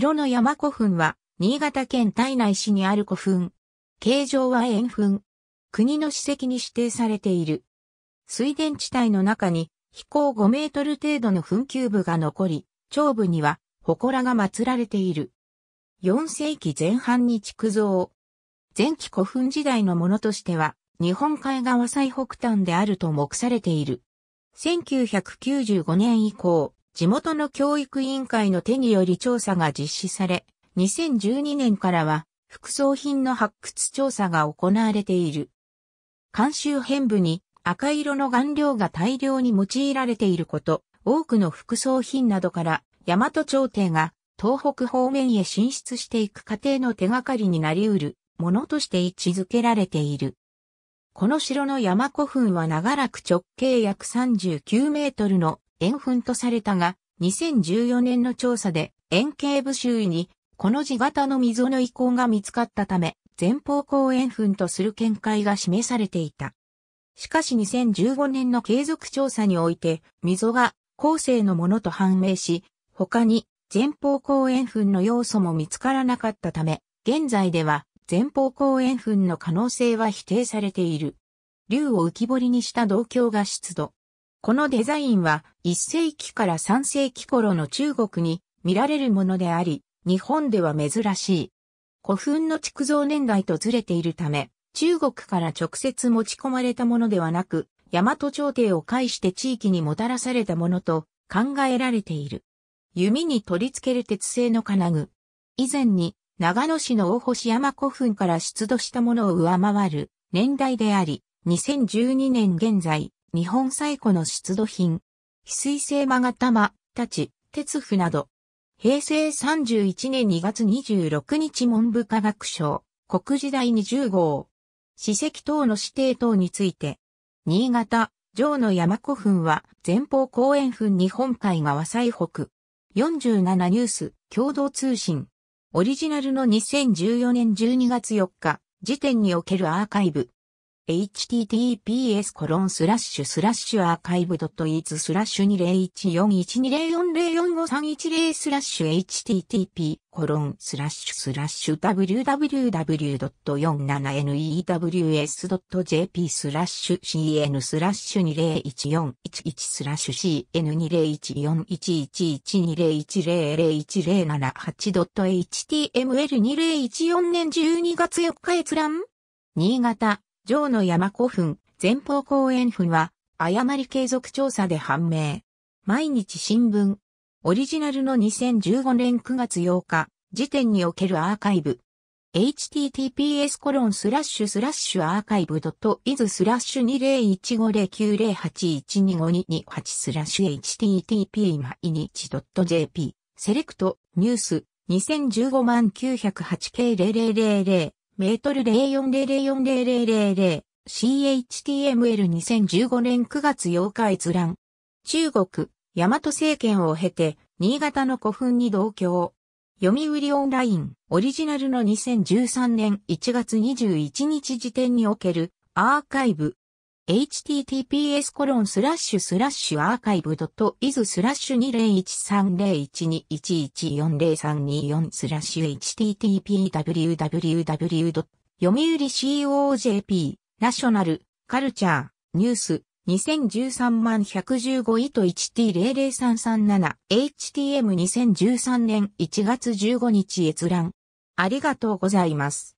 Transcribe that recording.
城の山古墳は、新潟県胎内市にある古墳。形状は円墳。国の史跡に指定されている。水田地帯の中に、飛行5メートル程度の墳丘部が残り、頂部には、祠が祀られている。4世紀前半に築造。前期古墳時代のものとしては、日本海側最北端であると目されている。1995年以降、地元の教育委員会の手により調査が実施され、2012年からは、副葬品の発掘調査が行われている。監修編部に赤色の顔料が大量に用いられていること、多くの副葬品などから、大和朝廷が東北方面へ進出していく過程の手がかりになり得るものとして位置づけられている。この城の山古墳は長らく直径約39メートルの円墳とされたが、2014年の調査で、円形部周囲に、この字型の溝の遺構が見つかったため、前方後円墳とする見解が示されていた。しかし2015年の継続調査において、溝が後世のものと判明し、他に前方後円墳の要素も見つからなかったため、現在では前方後円墳の可能性は否定されている。竜を浮き彫りにした銅鏡が出土。このデザインは1世紀から3世紀頃の中国に見られるものであり、日本では珍しい。古墳の築造年代とずれているため、中国から直接持ち込まれたものではなく、大和朝廷を介して地域にもたらされたものと考えられている。弓に取り付ける鉄製の金具。以前に長野市の大星山古墳から出土したものを上回る年代であり、2012年現在、日本最古の出土品、翡翠製マガタマ、たち、鉄符など、平成31年2月26日文部科学省、国時代20号、史跡等の指定等について、新潟、城の山古墳は、前方後円墳日本海側最北、47ニュース、共同通信、オリジナルの2014年12月4日、時点におけるアーカイブ。https コロンスラッシュスラッシュアーカイブドットイースラッシュ2 0 1 4 1 2 0 4 0 4 5 3 1スラッシュ http コロンスラッシュスラッシュ www.47news.jp スラッシュ cn スラッシュ201411スラッシュ cn2014111120100107 8 h t m l 2014年12月4日閲覧新潟城の山古墳、前方公園墳は、誤り継続調査で判明。毎日新聞。オリジナルの2015年9月8日、時点におけるアーカイブ。https コロンスラッシュスラッシュアーカイブドットイズスラッシュ201509081252228スラッシュ http 毎日ドット jp セレクトニュース 2015908k0000 メートル04004000 CHTML 2015年9月8日閲覧。中国、大和政権を経て、新潟の古墳に同居。読売オンライン、オリジナルの2013年1月21日時点における、アーカイブ、https コロンスラッシュスラッシュアーカイブドットイズスラッシュ20130121114032スラッシュ httpwww. 読売 COJP ナショナルカルチャーニュース2013万115位と 1T00337HTM2013 年1月15日閲覧ありがとうございます。